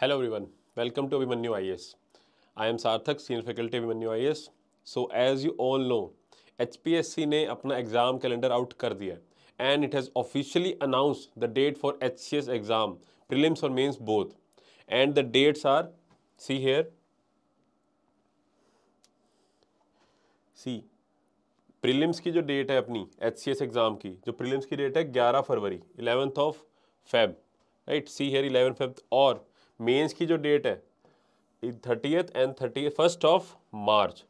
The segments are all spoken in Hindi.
Hello welcome to Abhimanyu I S I am Sarthak senior faculty Abhimanyu I S so as you all know H ने अपना एग्ज़ाम कैलेंडर आउट कर दिया है and it has officially announce the date for H C S exam prelims और mains both and the dates are see here see prelims की जो डेट है अपनी एच सी एस एग्ज़ाम की जो प्रिलिम्स की डेट है ग्यारह फरवरी eleventh of Feb right see here eleven Feb और मेंस की जो डेट है thirtieth and thirty first of March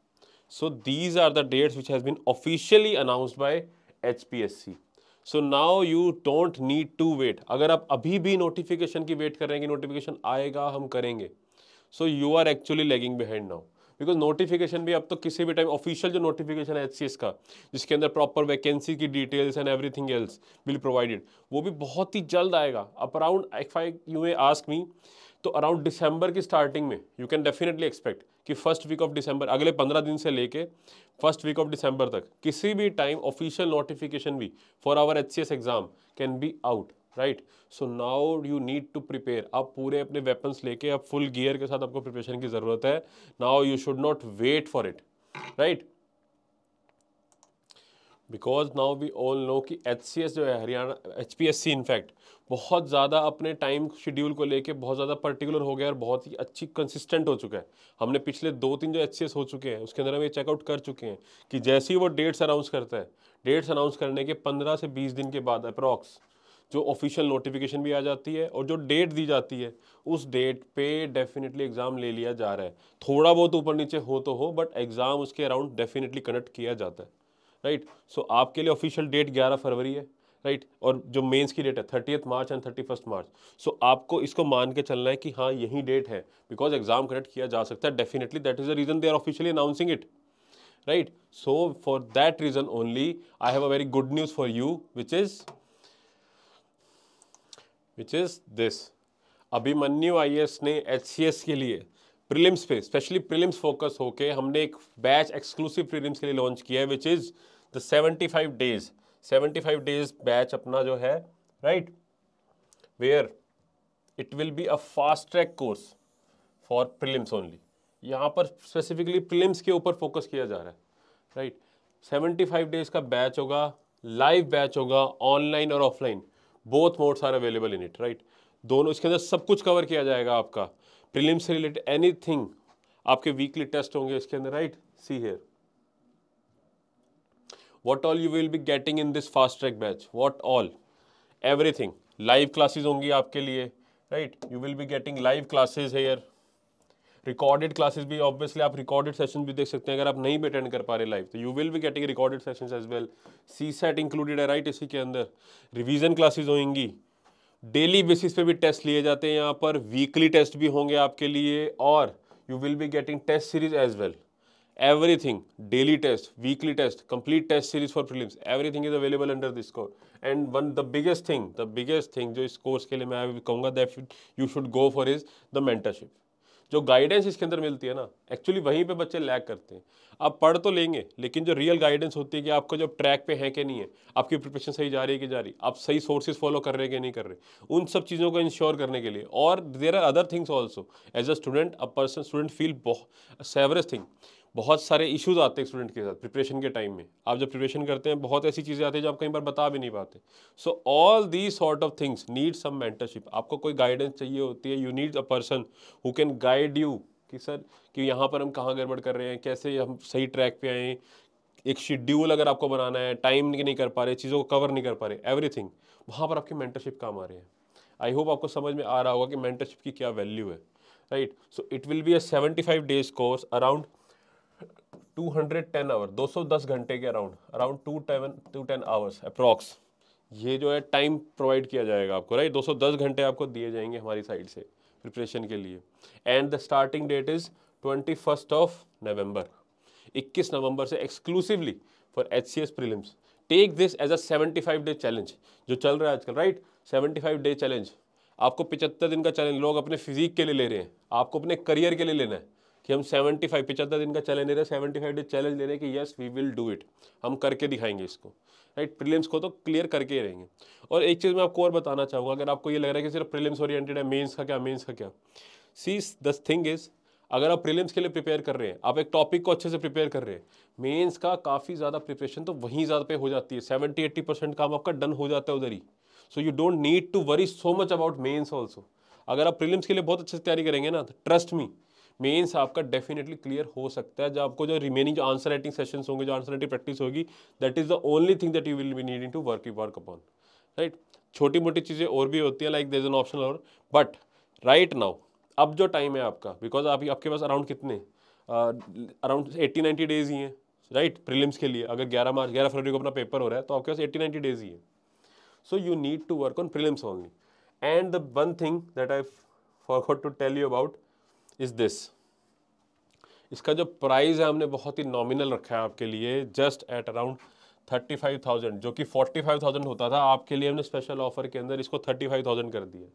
so these are the dates which has been officially announced by HPSC so now you don't need to wait अगर आप अभी भी नोटिफिकेशन की वेट करेंगे नोटिफिकेशन आएगा हम करेंगे so you are actually lagging behind now because notification भी अब तो किसी भी टाइम ऑफिशियल जो नोटिफिकेशन है एच का जिसके अंदर प्रॉपर वैकेंसी की details and everything else will provided वो भी बहुत ही जल्द आएगा up around if you uh ask me तो अराउंड दिसंबर की स्टार्टिंग में यू कैन डेफिनेटली एक्सपेक्ट कि फर्स्ट वीक ऑफ दिसंबर अगले पंद्रह दिन से लेके फर्स्ट वीक ऑफ दिसंबर तक किसी भी टाइम ऑफिशियल नोटिफिकेशन भी for our H exam can be out right so now you need to prepare आप पूरे अपने वेपन्स लेके आप फुल गियर के साथ आपको प्रिपरेशन की ज़रूरत है now you should not wait for it right because now we all know कि एच सी एस जो है Haryana H P S C in fact बहुत ज़्यादा अपने टाइम शेड्यूल को लेके बहुत ज़्यादा पर्टिकुलर हो गया और बहुत ही अच्छी कंसिस्टेंट हो चुका है हमने पिछले दो तीन जो एच सी एस हो चुके हैं उसके अंदर हम ये चेकआउट कर चुके हैं कि जैसे ही वो डेट्स अनाउंस करता है डेट्स अनाउंस करने के पंद्रह से बीस दिन के बाद अप्रॉक्स जो ऑफिशियल नोटिफिकेशन भी आ जाती है और जो डेट दी जाती है उस डेट पे डेफिनेटली एग्ज़ाम ले लिया जा रहा है थोड़ा बहुत ऊपर नीचे हो तो हो बट एग्ज़ाम उसके अराउंड डेफिनेटली कनेक्ट किया जाता है राइट right? सो so, आपके लिए ऑफिशियल डेट ग्यारह फरवरी है राइट right? और जो मेंस की डेट है thirty March and thirty first March so आपको इसको मान के चलना है कि हाँ यही डेट है बिकॉज एग्जाम कनेक्ट किया जा सकता है definitely that is the reason they are officially announcing it right so for that reason only I have a very good news for you which is which is this Abhimanyu I ने एच के लिए प्रीलिम्स पे स्पेशली प्रीलिम्स फोकस होके हमने एक बैच एक्सक्लूसिव प्रीलिम्स के लिए लॉन्च किया है which is the 75 days 75 days batch अपना जो है right where it will be a fast track course for prelims only यहाँ पर स्पेसिफिकली प्रीलिम्स के ऊपर फोकस किया जा रहा है राइट right? 75 डेज का बैच होगा लाइव बैच होगा ऑनलाइन और offline both modes are available in it right दोनों इसके अंदर सब कुछ कवर किया जाएगा आपका प्रिलिम से रिलेटेड थिंग आपके वीकली टेस्ट होंगे इसके अंदर right see here what all you will be getting in this fast track batch what all everything live classes होंगी आपके लिए right you will be getting live classes here recorded classes भी ऑब्वियसली आप रिकॉर्डेड सेशन भी देख सकते हैं अगर आप नहीं भी अटेंड कर पा रहे लाइव तो you will be getting recorded session as well CSAT included है राइट इसी के अंदर रिविजन क्लासेज होंगी डेली बेसिस पे भी टेस्ट लिए जाते हैं यहाँ पर वीकली टेस्ट भी होंगे आपके लिए और you will be getting test series as well everything daily test weekly test complete test series for film everything is available under this course and one the biggest thing the biggest thing जो इस कोर्स के लिए मैं कहूँगा that you should go for is the mentorship जो गाइडेंस इसके अंदर मिलती है ना एक्चुअली वहीं पे बच्चे लैग करते हैं आप पढ़ तो लेंगे लेकिन जो रियल गाइडेंस होती है कि आपको जब ट्रैक पे है कि नहीं है आपकी प्रिपरेशन सही जा रही है कि जा रही आप सही सोर्सेज फॉलो कर रहे हैं कि नहीं कर रहे उन सब चीज़ों को इंश्योर करने के लिए और there are other things also as a student a person student feel बहुत सेवरेज थिंग बहुत सारे इश्यूज आते हैं स्टूडेंट के साथ प्रिपरेशन के टाइम में आप जब प्रिपरेशन करते हैं बहुत ऐसी चीज़ें आती है जो आप कई बार बता भी नहीं पाते so all the sort of things need some mentorship आपको कोई गाइडेंस चाहिए होती है you need a person who can guide you कि सर कि यहाँ पर हम कहाँ गड़बड़ कर रहे हैं कैसे हम सही ट्रैक पे आएँ एक शेड्यूल अगर आपको बनाना है टाइम नहीं कर पा रहे चीज़ों को कवर नहीं कर पा रहे एवरीथिंग वहाँ पर आपकी मेंटरशिप काम आ रही है आई होप आपको समझ में आ रहा होगा कि मेंटरशिप की क्या वैल्यू है right so it will be a seventy five days course around 210 hour 210 घंटे के around around two ten two ten hours approx ये जो है टाइम प्रोवाइड किया जाएगा आपको राइट 210 घंटे आपको दिए जाएंगे हमारी साइड से प्रिपरेशन के लिए and the starting date is twenty first of November 21 नवंबर से exclusively for H C S prelims take this as a five day challenge जो चल रहा है आजकल राइट फाइव डे चैलेंज आपको पिचहत्तर दिन का चैलेंज लोग अपने फिजिक के लिए ले रहे हैं आपको अपने करियर के लिए लेना है कि हम 75 पचहत्तर दिन का चैलेंज ले रहे हैं सेवेंटी फाइव डे चैलेंज ले रहे हैं कि yes we will do it हम करके दिखाएंगे इसको राइट प्रीलिम्स को तो क्लियर करके ही रहेंगे और एक चीज़ मैं आपको और बताना चाहूँगा अगर आपको ये लग रहा है कि सिर्फ प्रीलिम्स ओरिएंटेड है मेंस का क्या मेंस का क्या सी द थिंग इज़ अगर आप प्रीलिम्स के लिए प्रिपेयर कर रहे हैं आप एक टॉपिक को अच्छे से प्रिपेयर कर रहे हैं मेन्स का काफ़ी ज़्यादा प्रिपरेशन तो वहीं ज़्यादा पे हो जाती है सेवेंटी एट्टी परसेंट काम आपका डन हो जाता है उधर ही so you don't need to worry so much about mains also अगर आप प्रीलिम्स के लिए बहुत अच्छे से तैयारी करेंगे ना तो ट्रस्ट मी मेंस आपका डेफिनेटली क्लियर हो सकता है जो आपको जो रिमेनिंग जो आंसर राइटिंग सेशन होंगे जो आंसर राइटिंग प्रैक्टिस होगी that is the only thing that you will be needing to work you work upon right छोटी मोटी चीज़ें और भी होती हैं like there is an option और बट राइट नाउ अब जो टाइम है आपका बिकॉज आप, आपके पास अराउंड कितने अराउंड एट्टी नाइन्टी डेज ही हैं राइट प्रिलिम्स के लिए अगर 11 मार्च 11 फरवरी को अपना पेपर हो रहा है तो आपके पास 80 90 डेज ही है so you need to work on prelims only and the one thing that I forgot to tell you about is this इसका जो प्राइस है हमने बहुत ही नॉमिनल रखा है आपके लिए just at around thirty five thousand जो कि फोर्टी फाइव थाउजेंड होता था आपके लिए हमने स्पेशल ऑफर के अंदर इसको थर्टी फाइव थाउजेंड कर दिया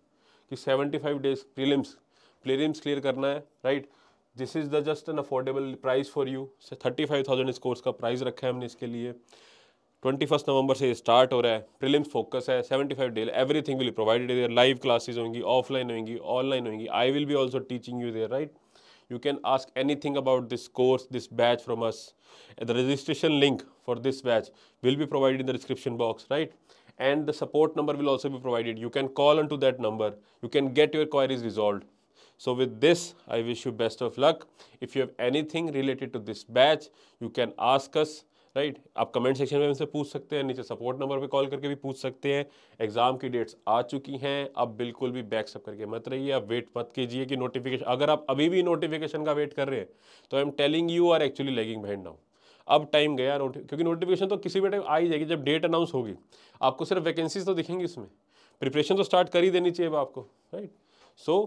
कि seventy five days prelims prelims clear करना है right this is the just an affordable price for you thirty five thousand इस कोर्स का प्राइस रखा है हमने इसके लिए ट्वेंटी फर्स्ट नवंबर से स्टार्ट हो रहा है प्रिलिम्स फोकस है seventy five days everything will provided there live classes होंगी ऑफलाइन होंगी ऑनलाइन होंगी आई विल भी also teaching you there right you can ask anything about this course this batch from us the registration link for this batch will भी provided in the description box right and the support number will also भी provided you can call on to that number you can get your queries resolve so with this i wish you best of luck if you have anything related to this batch you can ask us right right? आप कमेंट सेक्शन में उनसे पूछ सकते हैं नीचे सपोर्ट नंबर पे कॉल करके भी पूछ सकते हैं एग्ज़ाम की डेट्स आ चुकी हैं अब बिल्कुल भी बैकअप करके मत रहिए आप वेट मत कीजिए कि नोटिफिकेशन अगर आप अभी भी नोटिफिकेशन का वेट कर रहे हैं तो I am telling you are actually lagging behind now अब टाइम गया नोटि क्योंकि नोटिफिकेशन तो किसी भी टाइम आ ही जाएगी जब डेट अनाउंस होगी आपको सिर्फ वैकेंसीज तो दिखेंगी उसमें प्रिपरेशन तो स्टार्ट कर ही देनी चाहिए आपको right so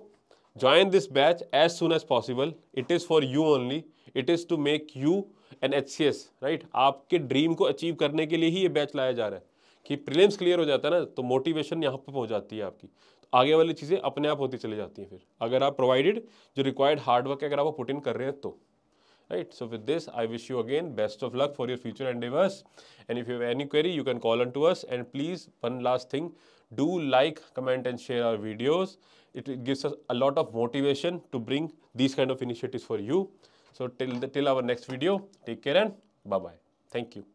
join this batch as soon as possible it is for you only it is to make you an H C S right आपके ड्रीम को अचीव करने के लिए ही ये बैच लाया जा रहा है कि प्रिलियम्स क्लियर हो जाता है ना तो मोटिवेशन यहाँ पर पहुँच जाती है आपकी तो आगे वाली चीज़ें अपने आप होती चली जाती हैं फिर अगर आप प्रोवाइडेड जो रिक्वायर्ड हार्डवर्क है अगर आप पुट इन कर रहे हैं तो right so with this I wish you again best of luck for your future and diverse and if you have any query you can call on to us and please one last thing do like comment and share our videos it gives a lot of motivation to bring this kind of initiative for you So till the, till our next video, take care and bye bye. Thank you.